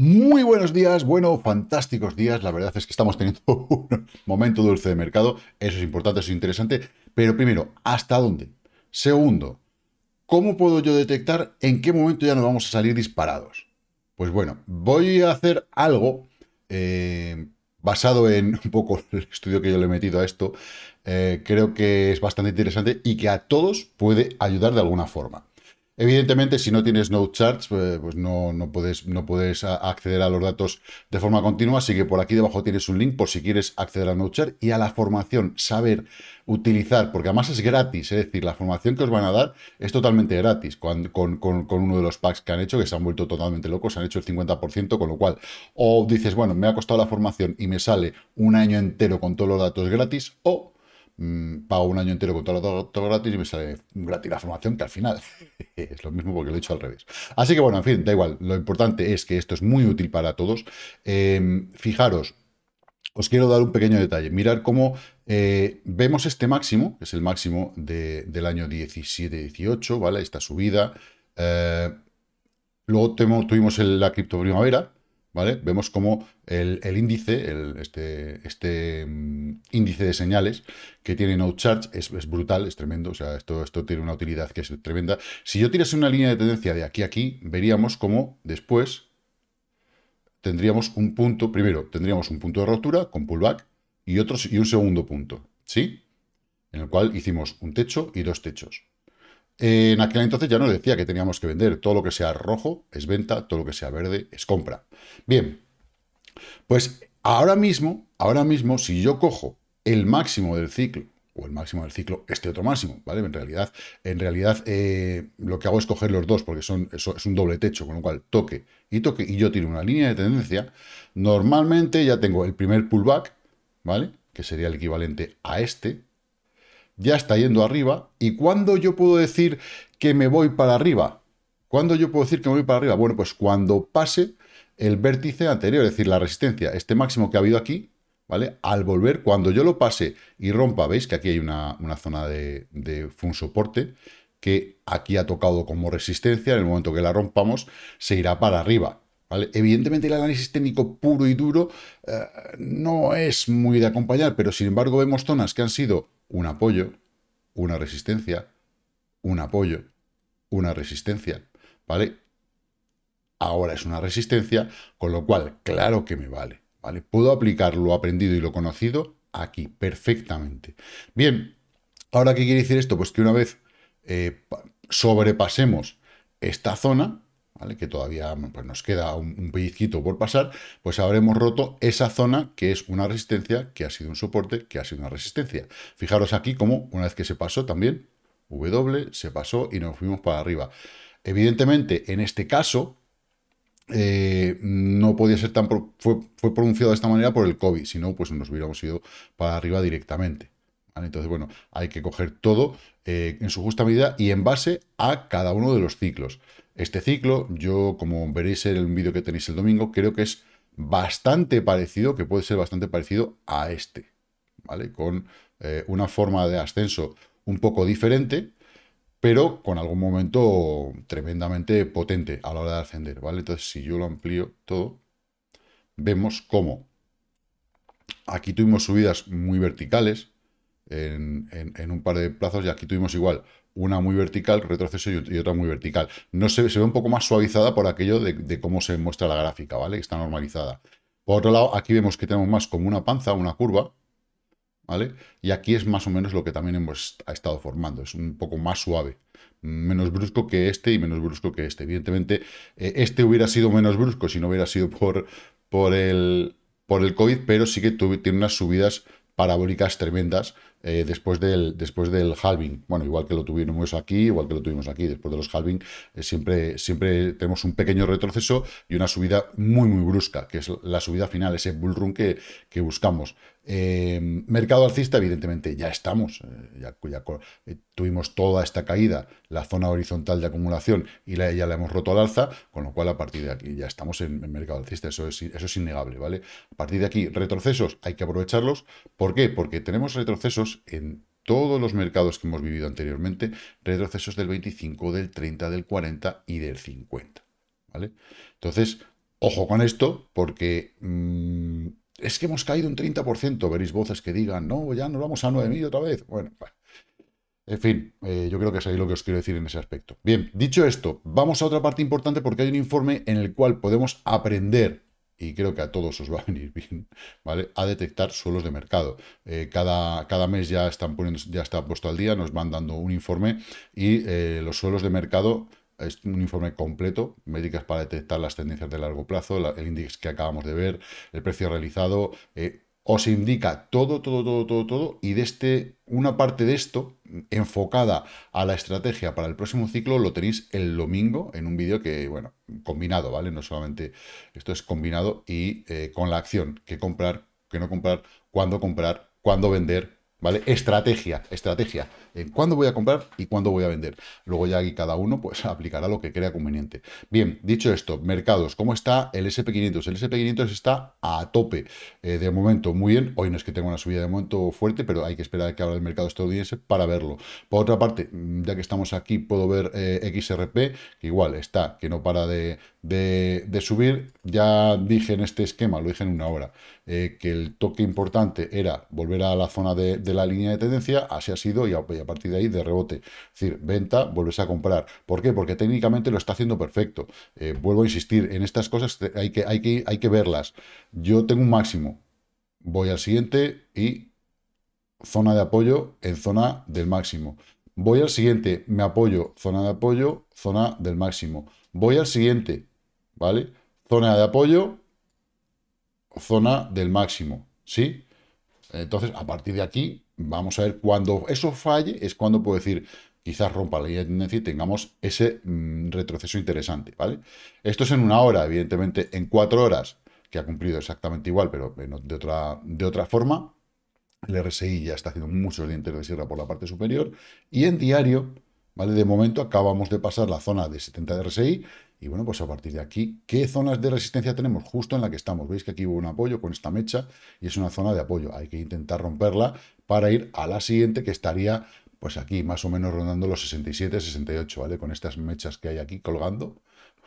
Muy buenos días, bueno, fantásticos días. La verdad es que estamos teniendo un momento dulce de mercado. Eso es importante, eso es interesante. Pero primero, ¿hasta dónde? Segundo, ¿cómo puedo yo detectar en qué momento ya nos vamos a salir disparados? Pues bueno, voy a hacer algo eh, basado en un poco el estudio que yo le he metido a esto. Eh, creo que es bastante interesante y que a todos puede ayudar de alguna forma. Evidentemente, si no tienes node eh, pues no, no, puedes, no puedes acceder a los datos de forma continua, así que por aquí debajo tienes un link por si quieres acceder a node y a la formación, saber utilizar, porque además es gratis, es decir, la formación que os van a dar es totalmente gratis con, con uno de los packs que han hecho, que se han vuelto totalmente locos, han hecho el 50%, con lo cual, o dices, bueno, me ha costado la formación y me sale un año entero con todos los datos gratis, o Mm, pago un año entero con todo, gratis y me sale gratis la formación, que al final es lo mismo porque lo he hecho al revés. Así que bueno, en fin, da igual. Lo importante es que esto es muy útil para todos. Em, fijaros, os quiero dar un pequeño detalle. Mirar cómo eh, vemos este máximo, que es el máximo del año 17-18, ¿vale? Esta subida. Eh, luego tuvimos la cripto primavera, Vemos como el, índice, este, este mm, índice de señales que tiene NoCharge es, es brutal, es tremendo, o sea, esto, esto tiene una utilidad que es tremenda. Si yo tirase una línea de tendencia de aquí a aquí, veríamos cómo después tendríamos un punto, primero, tendríamos un punto de rotura con pullback y, y un segundo punto, ¿sí? En el cual hicimos un techo y dos techos en aquel entonces ya nos decía que teníamos que vender. Todo lo que sea rojo es venta, todo lo que sea verde es compra. Bien, pues ahora mismo, ahora mismo, si yo cojo el máximo del ciclo, o el máximo del ciclo, este otro máximo, ¿vale? En realidad, en realidad eh, lo que hago es coger los dos, porque son, es un doble techo, con lo cual toque y toque, y yo tiro una línea de tendencia. Normalmente ya tengo el primer pullback, ¿vale? Que sería el equivalente a este, ya está yendo arriba. ¿Y cuándo yo puedo decir que me voy para arriba? ¿Cuándo yo puedo decir que me voy para arriba? Bueno, pues cuando pase el vértice anterior, es decir, la resistencia, este máximo que ha habido aquí, ¿vale? Al volver, cuando yo lo pase y rompa, veis que aquí hay una, zona de, de un soporte que aquí ha tocado como resistencia, en el momento que la rompamos, se irá para arriba. ¿Vale? Evidentemente el análisis técnico puro y duro eh, no es muy de acompañar, pero sin embargo vemos zonas que han sido un apoyo, una resistencia, un apoyo, una resistencia, ¿vale? Ahora es una resistencia, con lo cual, claro que me vale, ¿vale? Puedo aplicar lo aprendido y lo conocido aquí, perfectamente. Bien, ahora, ¿qué quiere decir esto? Pues que una vez eh, sobrepasemos esta zona, que todavía pues, nos queda un, pellizquito por pasar, pues habremos roto esa zona que es una resistencia, que ha sido un soporte, que ha sido una resistencia. Fijaros aquí cómo una vez que se pasó también, W se pasó y nos fuimos para arriba. Evidentemente, en este caso, eh, no podía ser tan... fue, pronunciado de esta manera por el COVID, sino pues nos hubiéramos ido para arriba directamente. Entonces, bueno, hay que coger todo eh, en su justa medida y en base a cada uno de los ciclos. Este ciclo, yo como veréis en el vídeo que tenéis el domingo, creo que es bastante parecido, que puede ser bastante parecido a este, ¿vale? Con eh, una forma de ascenso un poco diferente, pero con algún momento tremendamente potente a la hora de ascender, ¿vale? Entonces, si yo lo amplío todo, vemos cómo aquí tuvimos subidas muy verticales en un par de plazos y aquí tuvimos igual una muy vertical, retroceso y, otra muy vertical. No se, se, ve un poco más suavizada por aquello de, cómo se muestra la gráfica, ¿vale? Está normalizada. Por otro lado, aquí vemos que tenemos más como una panza, una curva, ¿vale? Y aquí es más o menos lo que también hemos estado formando, es un poco más suave, menos brusco que este y menos brusco que este. Evidentemente, eh, este hubiera sido menos brusco si no hubiera sido por, el, por el COVID, pero sí que tiene unas subidas parabólicas tremendas eh, después, del, después del halving. Bueno, igual que lo tuvimos aquí, igual que lo tuvimos aquí, después de los halving, eh, siempre, siempre tenemos un pequeño retroceso y una subida muy, muy brusca, que es la subida final, ese bull run que, que buscamos. Eh, mercado alcista, evidentemente, ya estamos. ya, tuvimos toda esta caída, la zona horizontal de acumulación, y ya la hemos roto al alza, con lo cual a partir de aquí ya estamos en, en mercado alcista, eso es, eso es innegable, ¿vale? A partir de aquí, retrocesos, hay que aprovecharlos. ¿Por qué? Porque tenemos retrocesos en todos los mercados que hemos vivido anteriormente retrocesos del 25, del 30, del 40 y del 50. ¿vale? Entonces, ojo con esto, porque mm, es que hemos caído un 30%. Veréis voces que digan, no, ya nos vamos a 9.000 otra vez. Bueno, En fin, eh, yo creo que es ahí lo que os quiero decir en ese aspecto. Bien, dicho esto, vamos a otra parte importante porque hay un informe en el cual podemos aprender y creo que a todos os va a venir bien, ¿vale? A detectar suelos de mercado. Eh, cada, cada mes ya están poniendo, ya está puesto al día, nos van dando un informe y eh, los suelos de mercado es un informe completo, médicas para detectar las tendencias de largo plazo, el índice que acabamos de ver, el precio realizado, eh, os indica todo, todo, todo, todo, todo, y de este, una parte de esto enfocada a la estrategia para el próximo ciclo lo tenéis el domingo en un vídeo que, bueno, combinado, ¿vale? No solamente esto es combinado y eh, con la acción, qué comprar, qué no comprar, cuándo comprar, cuándo vender, ¿Vale? Estrategia, estrategia. En eh, ¿Cuándo voy a comprar y cuándo voy a vender? Luego ya aquí cada uno pues aplicará lo que crea conveniente. Bien, dicho esto, mercados, ¿cómo está el SP500? El SP500 está a tope eh, de momento, muy bien. Hoy no es que tenga una subida de momento fuerte, pero hay que esperar a que abra el mercado estadounidense para verlo. Por otra parte, mm, ya que estamos aquí, puedo ver eh, XRP, que igual está, que no para de, de, subir. Ya dije en este esquema, lo dije en una hora, eh, que el toque importante era volver a la zona de, la línea de tendencia, así ha sido y a, partir de ahí de rebote. Es decir, venta, vuelves a comprar. ¿Por qué? Porque técnicamente lo está haciendo perfecto. Eh, vuelvo a insistir, en estas cosas hay que, hay, que, hay que verlas. Yo tengo un máximo, voy al siguiente y zona de apoyo en zona del máximo. Voy al siguiente, me apoyo, zona de apoyo, zona del máximo. Voy al siguiente, ¿vale? Zona de apoyo, zona del máximo, ¿sí? Entonces, a partir de aquí, vamos a ver cuando eso falle, es cuando puedo decir, quizás rompa la línea de tendencia y tengamos ese mm, retroceso interesante, ¿vale? Esto es en una hora, evidentemente, en cuatro horas, que ha cumplido exactamente igual, pero de otra, de otra forma, el RSI ya está haciendo muchos dientes de sierra por la parte superior. Y en diario, ¿vale? De momento acabamos de pasar la zona de 70 de RSI. Y bueno, pues a partir de aquí, ¿qué zonas de resistencia tenemos? Justo en la que estamos. Veis que aquí hubo un apoyo con esta mecha y es una zona de apoyo. Hay que intentar romperla para ir a la siguiente que estaría pues aquí más o menos rondando los 67, 68, ¿vale? Con estas mechas que hay aquí colgando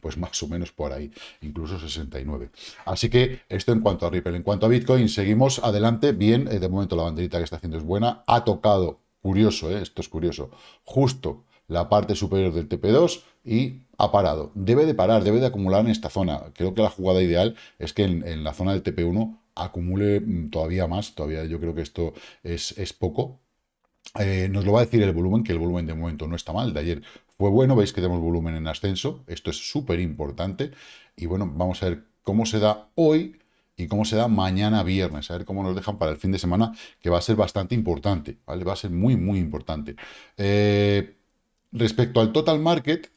pues más o menos por ahí, incluso 69. Así que esto en cuanto a Ripple. En cuanto a Bitcoin, seguimos adelante. Bien, eh, de momento la banderita que está haciendo es buena. Ha tocado, curioso, eh, esto es curioso, justo la parte superior del TP2 y ha parado. Debe de parar, debe de acumular en esta zona. Creo que la jugada ideal es que en, la zona del TP1 acumule mm, todavía más, todavía yo creo que esto es, poco, eh, nos lo va a decir el volumen, que el volumen de momento no está mal. De ayer fue bueno, veis que tenemos volumen en ascenso, esto es súper importante, y bueno, vamos a ver cómo se da hoy y cómo se da mañana viernes, a ver cómo nos dejan para el fin de semana, que va a ser bastante importante, ¿vale? Va a ser muy, muy importante. Eh, respecto al total market,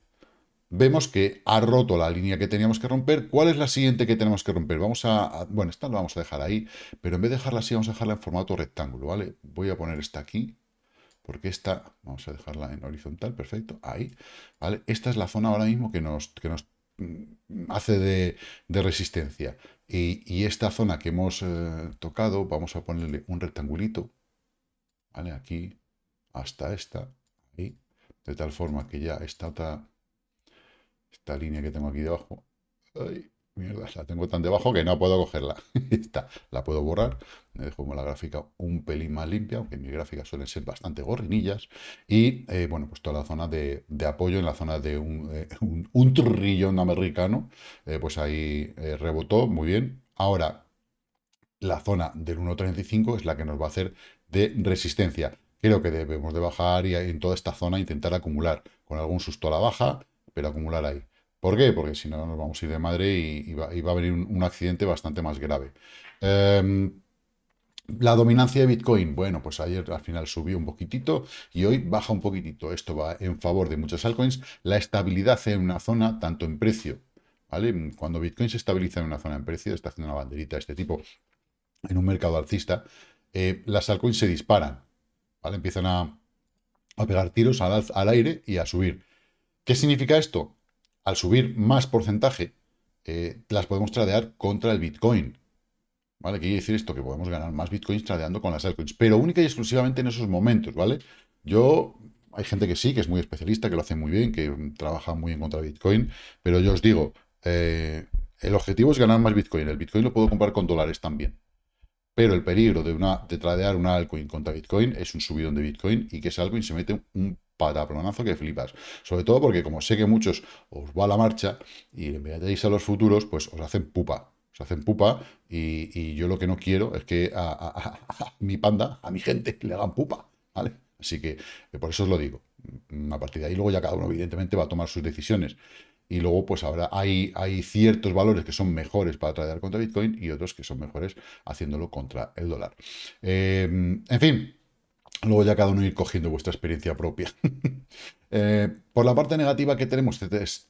vemos que ha roto la línea que teníamos que romper. ¿Cuál es la siguiente que tenemos que romper? Vamos a, bueno, esta la vamos a dejar ahí, pero en vez de dejarla así, vamos a dejarla en formato rectángulo, ¿vale? Voy a poner esta aquí, porque esta, vamos a dejarla en horizontal, perfecto, ahí, ¿vale? Esta es la zona ahora mismo que nos, que nos mm, hace de, resistencia. Y, esta zona que hemos eh, tocado, vamos a ponerle un rectangulito, ¿vale? Aquí, hasta esta, ahí, de tal forma que ya esta otra, esta línea que tengo aquí debajo, ahí, Mierda, la tengo tan debajo que no puedo cogerla. está, la puedo borrar. Me dejo como la gráfica un pelín más limpia, aunque mis gráficas suelen ser bastante gorrinillas. Y eh, bueno, pues toda la zona de, apoyo, en la zona de un, eh, trillón americano, eh, pues ahí rebotó muy bien. Ahora, la zona del 1.35 es la que nos va a hacer de resistencia. Creo que debemos de bajar y en toda esta zona intentar acumular con algún susto a la baja, pero acumular ahí. ¿Por qué? Porque si no nos vamos a ir de madre y, va, a venir un, accidente bastante más grave. Em, la dominancia de Bitcoin, bueno, pues ayer al final subió un poquitito y hoy baja un poquitito. Esto va en favor de muchas altcoins. La estabilidad en una zona, tanto en precio, ¿vale? Cuando Bitcoin se estabiliza en una zona en precio, está haciendo una banderita de este tipo en un mercado alcista, eh, las altcoins se disparan, ¿vale? Empiezan a, pegar tiros al, al aire y a subir. ¿Qué significa esto? al subir más porcentaje, eh, las podemos tradear contra el Bitcoin. ¿Vale? quiere decir esto? Que podemos ganar más Bitcoins tradeando con las altcoins, pero única y exclusivamente en esos momentos, ¿vale? Yo, hay gente que sí, que es muy especialista, que lo hace muy bien, que trabaja muy en contra Bitcoin, pero yo os digo, eh, el objetivo es ganar más Bitcoin. El Bitcoin lo puedo comprar con dólares también. Pero el peligro de, una, de tradear una altcoin contra Bitcoin es un subidón de Bitcoin y que esa altcoin se mete un pataplonazo que flipas. Sobre todo porque, como sé que muchos os va a la marcha y veáis a los futuros, pues os hacen pupa. Os hacen pupa y, yo lo que no quiero es que a, mi panda, a mi gente, le hagan pupa, ¿vale? Así que eh, por eso os lo digo. Mm, a partir de ahí, luego ya cada uno, evidentemente, va a tomar sus decisiones. Y luego, pues ahora hay, hay ciertos valores que son mejores para tradear contra Bitcoin y otros que son mejores haciéndolo contra el dólar. Eh, en fin, Luego ya cada uno ir cogiendo vuestra experiencia propia. Eh, por la parte negativa que tenemos, CRTS,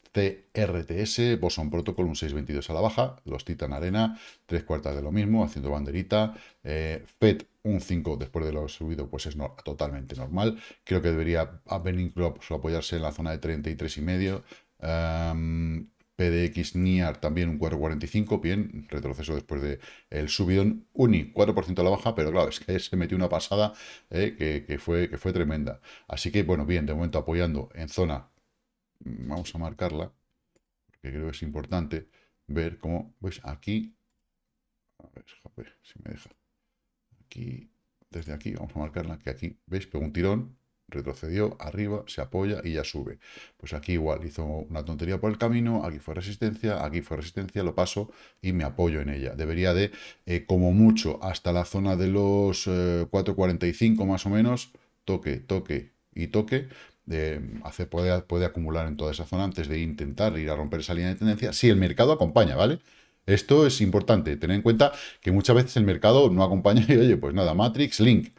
Boson Protocol, un 6.22 a la baja, los Titan Arena, tres cuartas de lo mismo, haciendo banderita, eh, FED un 5 después de lo subido, pues es totalmente normal. Creo que debería venir Club apoyarse en la zona de 33 y medio. Em, PDX NIAR también un 4,45, bien, retroceso después del el subidón. UNI 4% a la baja, pero claro, es que se metió una pasada eh, que, fue, que fue tremenda. Así que, bueno, bien, de momento apoyando en zona, mm, vamos a marcarla, porque creo que es importante ver cómo, ¿veis? aquí, a ver, si me deja, aquí, desde aquí, vamos a marcarla, que aquí, ¿veis? Pego un tirón, retrocedió arriba, se apoya y ya sube. Pues aquí igual, hizo una tontería por el camino, aquí fue resistencia, aquí fue resistencia, lo paso y me apoyo en ella. Debería de, eh, como mucho, hasta la zona de los 4.45 eh, más o menos, toque, toque y toque, de, eh, puede, puede acumular en toda esa zona antes de intentar ir a romper esa línea de tendencia, si el mercado acompaña, ¿vale? Esto es importante, tener en cuenta que muchas veces el mercado no acompaña y, oye, pues nada, Matrix, Link,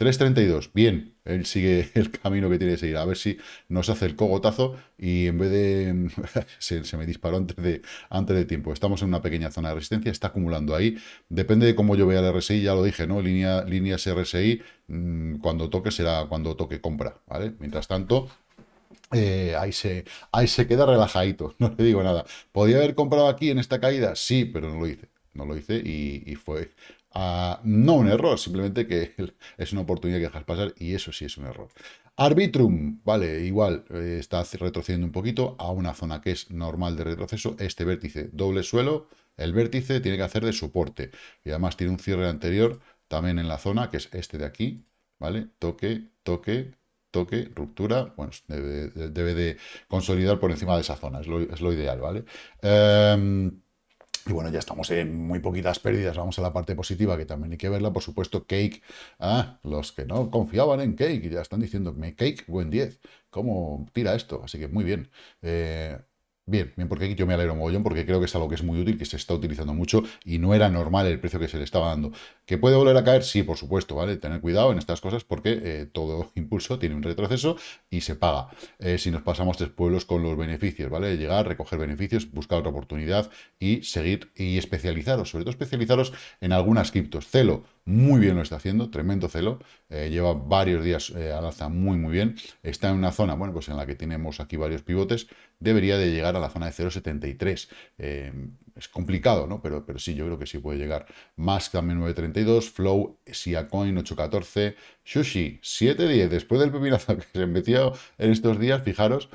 3.32, bien, él sigue el camino que tiene que seguir, a ver si nos hace el cogotazo y en vez de... se, me disparó antes de, antes de tiempo. Estamos en una pequeña zona de resistencia, está acumulando ahí, depende de cómo yo vea el RSI, ya lo dije, ¿no? Línea, líneas RSI, mm, cuando toque será cuando toque compra, ¿vale? Mientras tanto, eh, ahí, se, ahí se queda relajadito, no le digo nada. ¿Podría haber comprado aquí en esta caída? Sí, pero no lo hice no lo hice y, fue ah, no un error, simplemente que es una oportunidad que dejas pasar y eso sí es un error. Arbitrum, vale, igual, eh, está retrocediendo un poquito a una zona que es normal de retroceso, este vértice doble suelo, el vértice tiene que hacer de soporte y además tiene un cierre anterior también en la zona, que es este de aquí, ¿vale? Toque, toque, toque, ruptura, bueno, debe, de consolidar por encima de esa zona, es lo, ideal, ¿vale? Em, y bueno, ya estamos en muy poquitas pérdidas. Vamos a la parte positiva, que también hay que verla. Por supuesto, Cake. Ah, los que no confiaban en Cake ya están diciendo, Cake, buen 10. ¿Cómo tira esto? Así que muy bien. Eh, Bien, bien, porque aquí yo me alegro mogollón porque creo que es algo que es muy útil, que se está utilizando mucho y no era normal el precio que se le estaba dando. ¿Que puede volver a caer? Sí, por supuesto, ¿vale? Tener cuidado en estas cosas porque eh, todo impulso tiene un retroceso y se paga. Eh, si nos pasamos tres pueblos con los beneficios, ¿vale? Llegar, recoger beneficios, buscar otra oportunidad y seguir y especializaros, sobre todo especializaros en algunas criptos. Celo, muy bien lo está haciendo, tremendo celo, eh, lleva varios días eh, al alza muy muy bien, está en una zona, bueno, pues en la que tenemos aquí varios pivotes, debería de llegar a la zona de 0,73, eh, es complicado, ¿no? Pero, pero sí, yo creo que sí puede llegar, más también 9,32, Flow, Siacoin 8,14, Sushi 7,10, después del pepinazo que se metido en estos días, fijaros,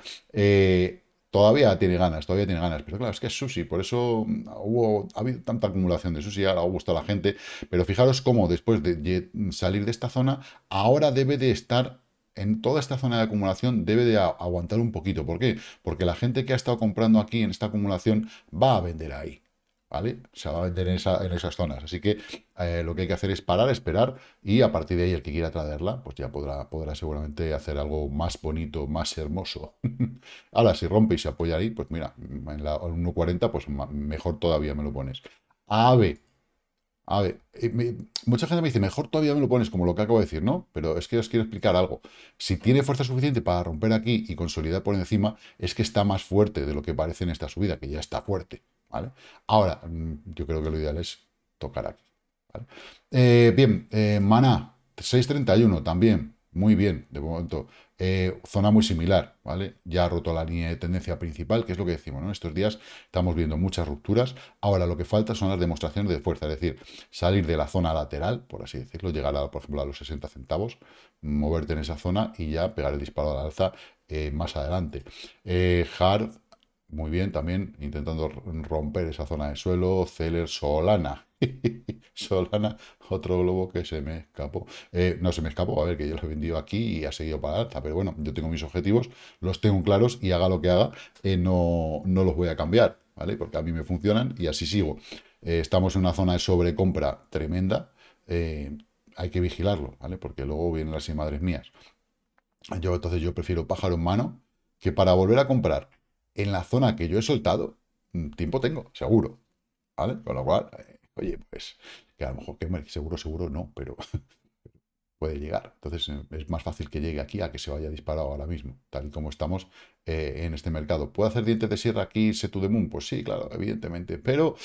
Todavía tiene ganas, todavía tiene ganas, pero claro, es que es sushi, por eso mm, hubo, ha habido tanta acumulación de sushi, ahora ha gustado a la gente, pero fijaros cómo después de salir de esta zona, ahora debe de estar en toda esta zona de acumulación debe de aguantar un poquito. ¿Por qué? Porque la gente que ha estado comprando aquí en esta acumulación va a vender ahí. ¿vale? Se va a vender en, esas zonas. Así que eh, lo que hay que hacer es parar, esperar y a partir de ahí el que quiera traerla, pues ya podrá, podrá seguramente hacer algo más bonito, más hermoso. Ahora, si rompe y se apoya ahí, pues mira, en la 1.40, pues mejor todavía me lo pones. AVE a ver, eh, mucha gente me dice, mejor todavía me lo pones como lo que acabo de decir, ¿no? Pero es que os quiero explicar algo. Si tiene fuerza suficiente para romper aquí y consolidar por encima, es que está más fuerte de lo que parece en esta subida, que ya está fuerte, ¿vale? Ahora, mm, yo creo que lo ideal es tocar aquí, ¿vale? Eh, bien, eh, Maná, 6.31 también muy bien, de momento. Eh, zona muy similar, ¿vale? Ya ha roto la línea de tendencia principal, que es lo que decimos, ¿no? Estos días estamos viendo muchas rupturas. Ahora lo que falta son las demostraciones de fuerza, es decir, salir de la zona lateral, por así decirlo, llegar, a, por ejemplo, a los 60 centavos, moverte en esa zona y ya pegar el disparo al alza eh, más adelante. Eh, hard muy bien también, intentando romper esa zona de suelo, Celer Solana. Solana, otro globo que se me escapó. Eh, no se me escapó, a ver, que yo lo he vendido aquí y ha seguido para alta, pero bueno, yo tengo mis objetivos, los tengo claros y haga lo que haga, eh, no, no los voy a cambiar, ¿vale? Porque a mí me funcionan y así sigo. Eh, estamos en una zona de sobrecompra tremenda, hay que vigilarlo, ¿vale? Porque luego vienen las y madres mías. Yo, entonces yo prefiero pájaro en mano que para volver a comprar en la zona que yo he soltado, mm, tiempo tengo, seguro. ¿Vale? Con lo cual, eh, oye, pues, que a lo mejor que seguro, seguro no, pero puede llegar. Entonces eh, es más fácil que llegue aquí a que se vaya disparado ahora mismo, tal y como estamos eh, en este mercado. ¿Puede hacer dientes de sierra aquí, Setu de Moon? Pues sí, claro, evidentemente, pero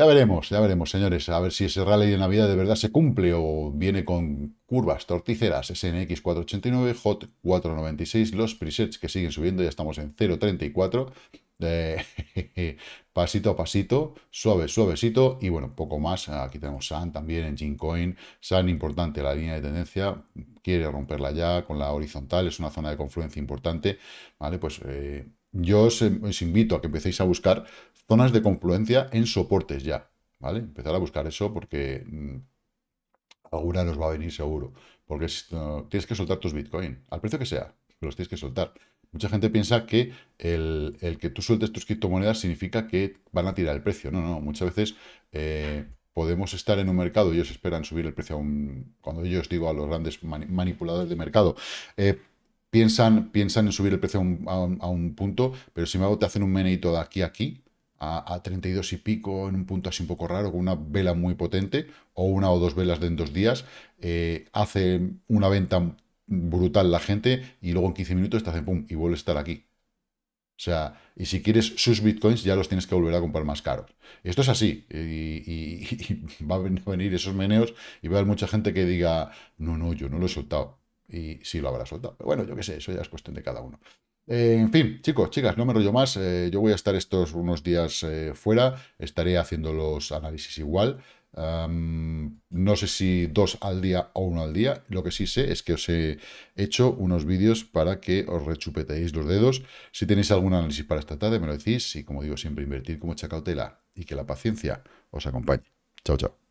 ya veremos, ya veremos, señores, a ver si ese rally de Navidad de verdad se cumple o viene con curvas torticeras. SNX 489, HOT 496, los presets que siguen subiendo, ya estamos en 0.34. pasito a pasito, suave, suavecito y bueno, poco más. Aquí tenemos San también en Gincoin. San importante, la línea de tendencia quiere romperla ya con la horizontal, es una zona de confluencia importante. Vale, pues eh, yo em, os, invito a que empecéis a buscar zonas de confluencia en soportes ya, ¿vale? Empezar a buscar eso porque mm, alguna nos va a venir seguro, porque tienes que soltar tus Bitcoin, al precio que sea, pero los tienes que soltar. Mucha gente piensa que el, que tú sueltes tus criptomonedas significa que van a tirar el precio. No, no, muchas veces eh, podemos estar en un mercado, y ellos esperan subir el precio a un, cuando os digo a los grandes manipuladores de mercado, eh, piensan, piensan en subir el precio a un, punto, pero si me hago, te hacen un meneito de aquí a aquí, a, 32 y pico, en un punto así un poco raro, con una vela muy potente, o una o dos velas de en dos días, eh, hace una venta brutal la gente, y luego en 15 minutos te hacen pum, y vuelve a estar aquí. O sea, y si quieres sus bitcoins, ya los tienes que volver a comprar más caros. Esto es así. Y, y, y va a venir esos meneos y va a haber mucha gente que diga, no, no, yo no lo he soltado y si lo habrá soltado. Pero bueno, yo qué sé, eso ya es cuestión de cada uno. en fin, chicos, chicas, no me rollo más. Eh, yo voy a estar estos unos días eh, fuera. Estaré haciendo los análisis igual. no sé si dos al día o uno al día. Lo que sí sé es que os he hecho unos vídeos para que os rechupeteéis los dedos. Si tenéis algún análisis para esta tarde, me lo decís. Y como digo siempre, invertir con mucha cautela y que la paciencia os acompañe. Chao, chao.